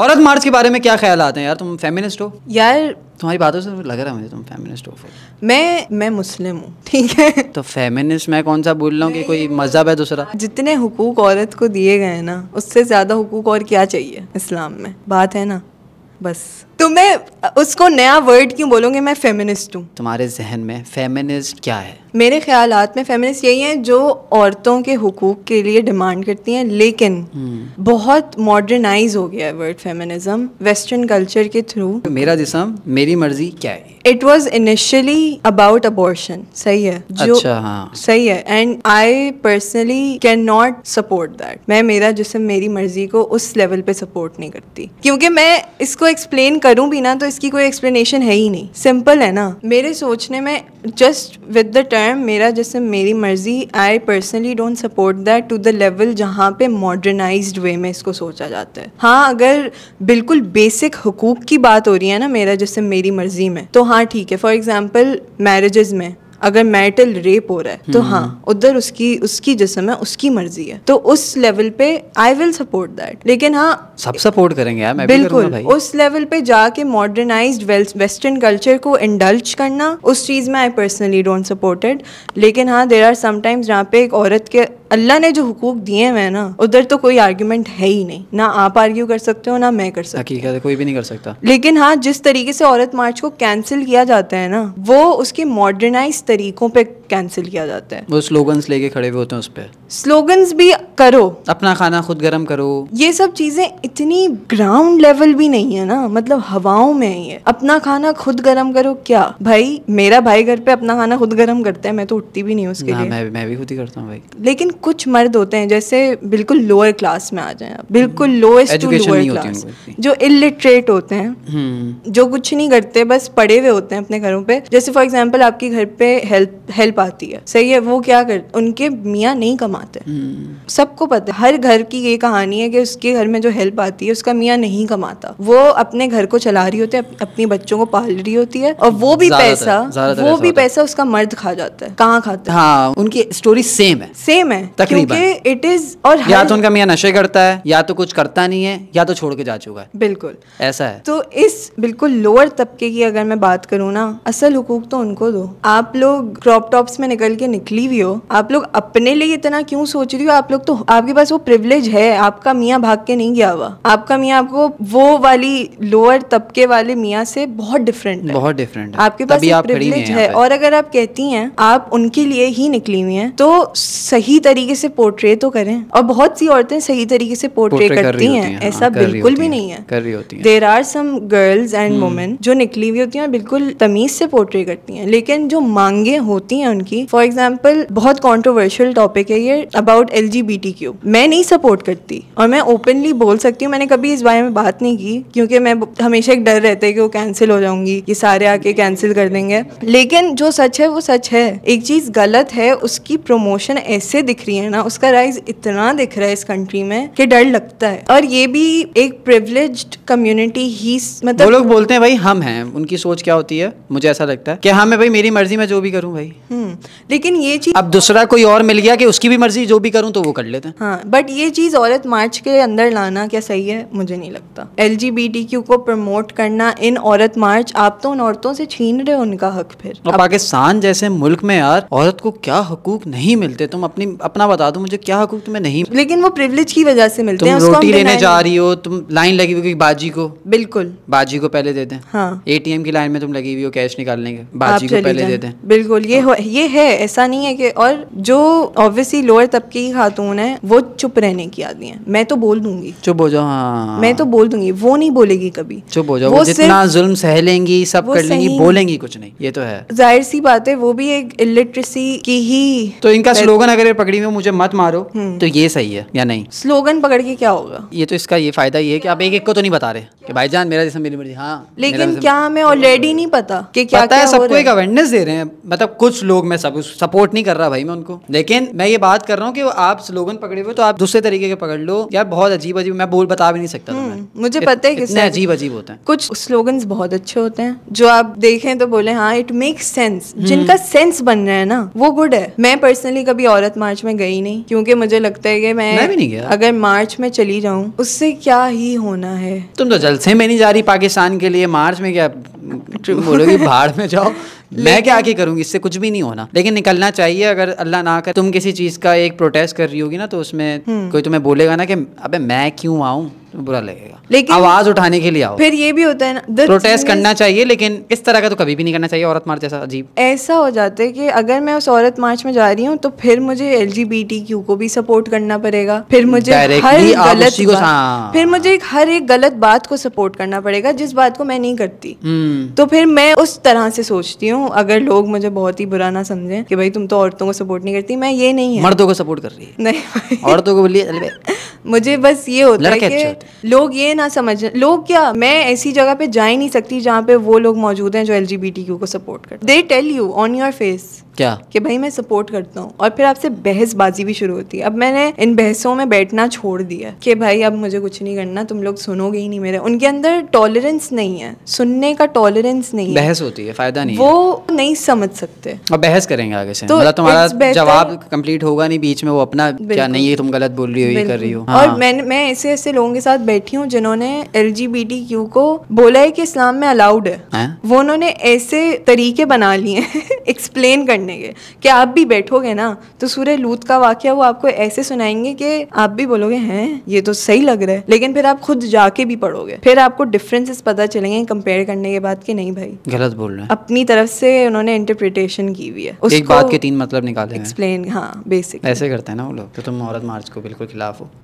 औरत मार्च के बारे में क्या ख्याल आते हैं यार तुम फेमिनिस्ट हो यार तुम्हारी बातों से लग रहा है मुझे तुम फेमिनिस्ट हो मैं मैं मुस्लिम हूँ ठीक है तो फेमिनिस्ट मैं कौन सा बोल रहा हूँ कि कोई मजहब है दूसरा जितने हुकूक औरत को दिए गए हैं ना उससे ज़्यादा हुकूक और क्या चाहिए इस्लाम में बात है ना बस तो मैं उसको नया वर्ड क्यों बोलूँगी मैं फेमिनिस्ट हूँ तुम्हारे जहन में फेमिनिस्ट क्या है मेरे ख्याल में फेमिनिस्ट यही है जो औरतों के हकूक़ के लिए डिमांड करती हैं लेकिन हम्म। बहुत मॉडर्नाइज हो गया है वर्ड फेमिनिज्म वेस्टर्न कल्चर के थ्रू मेरा जिसम मेरी मर्जी क्या है it was initially about abortion सही है जो अच्छा, हाँ. सही है and I personally can not support that मैं मेरा जिसम मेरी मर्जी को उस लेवल पे सपोर्ट नहीं करती क्योंकि मैं इसको एक्सप्लेन कर करूँ भी ना तो इसकी कोई एक्सप्लेनेशन है ही नहीं सिंपल है ना मेरे सोचने में जस्ट विद द टर्म मेरा जैसे मेरी मर्जी I personally don't support that to the level जहाँ पे मॉडर्नाइज वे में इसको सोचा जाता है हाँ अगर बिल्कुल बेसिक हकूक की बात हो रही है ना मेरा जैसे मेरी मर्जी में तो हाँ ठीक है फॉर एग्जाम्पल मैरिज में अगर मैरिटल रेप हो रहा है तो हम्म। हाँ उधर उसकी उसकी जिसम है उसकी मर्जी है तो उस लेवल पे आई विल सपोर्ट दैट लेकिन हाँ सब सपोर्ट करेंगे यार मैं बिल्कुल भाई। उस लेवल पे जाके मॉडर्नाइज वेस्टर्न कल्चर को इंडल्ज करना उस चीज में आई पर्सनली डोंट सपोर्टेड लेकिन हाँ देर आर समटाइम्स जहाँ पे एक औरत के अल्लाह ने जो हुकूक दिए हुए हैं ना उधर तो कोई आर्ग्यूमेंट है ही नहीं ना आप आर्ग्यू कर सकते हो ना मैं कर सकती हूँ कोई भी नहीं कर सकता लेकिन हाँ जिस तरीके से औरत मार्च को कैंसिल किया जाता है ना वो उसके मॉडर्नाइज तरीकों पे कैंसिल किया जाता है वो स्लोगन्स लेके खड़े हुए होते हैं उस पर स्लोगन्स भी करो अपना खाना खुद गर्म करो ये सब चीजें इतनी ग्राउंड लेवल भी नहीं है ना मतलब हवाओं में ही है अपना खाना खुद गर्म करो क्या भाई मेरा भाई घर पे अपना खाना खुद गर्म करता है मैं तो उठती भी नहीं उसके लिए मैं, मैं भी खुद ही करता हूँ भाई लेकिन कुछ मर्द होते हैं जैसे बिल्कुल लोअर क्लास में आ जाए बिल्कुल लोएस्ट टू लोअर क्लास जो इलिटरेट होते हैं हम्म। जो कुछ नहीं करते बस पड़े हुए होते हैं अपने घरों पे जैसे फॉर एग्जाम्पल आपके घर पे हेल्प हेल्प आती है सही है वो क्या कर उनके मियाँ नहीं कमाते हम्म। सबको पता है हर घर की ये कहानी है कि उसके घर में जो हेल्प आती है उसका मियाँ नहीं कमाता वो अपने घर को चला रही होती है अपने बच्चों को पाल रही होती है और वो भी पैसा वो भी पैसा उसका मर्द खा जाता है कहाँ खाता हाँ, है उनकी स्टोरी सेम है सेम है तकरीबन इट इज और या तो उनका मियाँ नशे करता है या तो कुछ करता नहीं है या तो छोड़ के जा चुका है बिल्कुल ऐसा है तो इस बिल्कुल लोअर तबके की अगर मैं बात करूँ ना असल हुकूक तो उनको दो आप लोग क्रॉप टॉप्स में निकल के निकली हुई हो आप लोग अपने लिए इतना क्यों सोच रही हो आप लोग तो आपके पास वो प्रिवलेज है आपका मियाँ भाग के नहीं गया हुआ आपका मियाँ आपको वो वाली लोअर तबके वाले मियाँ से बहुत डिफरेंट है बहुत डिफरेंट आपके पास प्रिवलेज है और अगर आप कहती हैं आप उनके लिए ही निकली हुई हैं तो सही तरीके से पोर्ट्रे तो करें और बहुत सी औरतें सही तरीके से पोर्ट्रे करती हैं है, ऐसा हाँ, बिल्कुल भी नहीं है कर रही होती there are some girls and women जो निकली हुई होती हैं बिल्कुल तमीज से पोर्ट्रे करती हैं लेकिन जो मांगे होती हैं उनकी फॉर एग्जाम्पल बहुत कॉन्ट्रोवर्शियल टॉपिक है ये अबाउट एल मैं नहीं सपोर्ट करती और मैं ओपनली बोल सकती हूँ मैंने कभी इस बारे में बात नहीं की क्योंकि मैं हमेशा एक डर रहता है कि वो कैंसिल हो जाऊंगी ये सारे आके कैंसिल कर देंगे लेकिन जो सच है वो सच है एक चीज गलत है उसकी प्रमोशन ऐसे दिख दिख रही है ना उसका राइज इतना दिख रहा है इस कंट्री में कि डर लगता है और ये भी एक प्रिवलेज कम्युनिटी ही मतलब वो लोग बोलते हैं भाई हम हैं उनकी सोच क्या होती है मुझे ऐसा लगता है कि हाँ मैं भाई मेरी मर्जी में जो भी करूँ भाई हम्म। लेकिन ये चीज़ अब दूसरा कोई और मिल गया कि उसकी भी मर्जी जो भी करूँ तो वो कर लेते हैं हाँ बट ये चीज़ औरत मार्च के अंदर लाना क्या सही है मुझे नहीं लगता एल को प्रमोट करना इन औरत मार्च आप तो उन औरतों से छीन रहे हो उनका हक फिर पाकिस्तान जैसे मुल्क में यार औरत को क्या हकूक नहीं मिलते तुम अपनी अपना बता दो मुझे क्या हकूक तुम्हें नहीं लेकिन वो प्रिवलेज की वजह से मिलते हैं रोटी लेने जा रही हो तुम लाइन लगी हुई बाजी को बिल्कुल बाजी को पहले देते हैं हाँ एटीएम की लाइन में तुम लगी हुई हो कैश निकालने के बाजी को पहले देते हैं बिल्कुल ये हाँ। ये है ऐसा नहीं है कि और जो ऑब्वियसली लोअर तबके की खातून है वो चुप रहने की आदमी है मैं तो बोल दूंगी चुप हो जाओ हाँ मैं तो बोल दूंगी वो नहीं बोलेगी कभी चुप हो जाओ वो, वो जितना जुल्म सह लेंगी सब कर लेंगी बोलेंगी कुछ नहीं ये तो है जाहिर सी बात है वो भी एक इलिटरेसी की ही तो इनका स्लोगन अगर पकड़ी हुई मुझे मत मारो हम्म। तो ये सही है या नहीं स्लोगन पकड़ के क्या होगा ये तो इसका ये फायदा ये है कि आप एक एक को तो नहीं बता रहे कि जान मेरा जैसा मेरी मर्जी हाँ लेकिन क्या हमें ऑलरेडी नहीं पता कि क्या पता है सबको एक अवेयरनेस दे रहे हैं मतलब कुछ लोग मैं सब सपोर्ट नहीं कर रहा भाई मैं उनको लेकिन मैं ये बात कर रहा हूँ कि आप स्लोगन पकड़े हुए तो आप दूसरे तरीके के पकड़ लो यार बहुत अजीब अजीब मैं बोल बता भी नहीं सकता हम्म, मुझे पता है कितने अजीब अजीब होते हैं कुछ स्लोगन बहुत अच्छे होते हैं जो आप देखें तो बोले हाँ इट मेक सेंस जिनका सेंस बन रहा है ना वो गुड है मैं पर्सनली कभी औरत मार्च में गई नहीं क्योंकि मुझे लगता है कि मैं, मैं भी नहीं गया अगर मार्च में चली जाऊँ उससे क्या ही होना है तुम तो जलसे में नहीं जा रही पाकिस्तान के लिए मार्च में क्या बोलोगी भाड़ में जाओ मैं क्या आके करूंगी इससे कुछ भी नहीं होना लेकिन निकलना चाहिए अगर अल्लाह ना कर तुम किसी चीज़ का एक प्रोटेस्ट कर रही होगी ना तो उसमें हम्म। कोई तुम्हें बोलेगा ना कि अबे मैं क्यों आऊँ बुरा लगेगा लेकिन आवाज उठाने के लिए आओ फिर ये भी होता है ना प्रोटेस्ट करना चाहिए लेकिन इस तरह का तो कभी भी नहीं करना चाहिए औरत मार्च जैसा अजीब ऐसा हो जाता है कि अगर मैं उस औरत मार्च में जा रही हूँ तो फिर मुझे एल को भी सपोर्ट करना पड़ेगा फिर मुझे हर गलत फिर मुझे हर एक गलत बात को सपोर्ट करना पड़ेगा जिस बात को मैं नहीं करती हम्म। तो फिर मैं उस तरह से सोचती हूँ अगर लोग मुझे बहुत ही बुरा ना समझे कि भाई तुम तो औरतों को सपोर्ट नहीं करती मैं ये नहीं है मर्दों को सपोर्ट कर रही है नहीं औरतों को बोलिए मुझे बस ये होता है लोग ये ना समझ लोग क्या मैं ऐसी जगह पे जा ही नहीं सकती जहाँ पे वो लोग मौजूद हैं जो एल को सपोर्ट करते they tell you on your face क्या कि भाई मैं सपोर्ट करता हूँ और फिर आपसे बहसबाजी भी शुरू होती है अब मैंने इन बहसों में बैठना छोड़ दिया कि भाई अब मुझे कुछ नहीं करना तुम लोग सुनोगे ही नहीं मेरे उनके अंदर टॉलरेंस नहीं है सुनने का टॉलरेंस नहीं बहस होती है फायदा नहीं वो है। नहीं समझ सकते और बहस करेंगे आगे से तो मतलब तुम्हारा जवाब कम्प्लीट होगा नहीं बीच में वो अपना क्या नहीं है तुम गलत बोल रही हो ये कर रही हो और हाँ। मैं मैं ऐसे ऐसे लोगों के साथ बैठी हूँ जिन्होंने एल को बोला है कि इस्लाम में अलाउड है हाँ। वो उन्होंने ऐसे तरीके बना लिए एक्सप्लेन करने करने के कि आप भी बैठोगे ना तो सूर्य लूत का वाक्य वो आपको ऐसे सुनाएंगे कि आप भी बोलोगे हैं ये तो सही लग रहा है लेकिन फिर आप खुद जाके भी पढ़ोगे फिर आपको डिफरेंसेस पता चलेंगे कंपेयर करने के बाद कि नहीं भाई गलत बोल रहे हैं अपनी तरफ से उन्होंने इंटरप्रिटेशन की हुई है एक बात के तीन मतलब निकाले एक्सप्लेन हाँ बेसिक ऐसे करते हैं ना वो लोग तो तुम औरत मार्च को बिल्कुल खिलाफ हो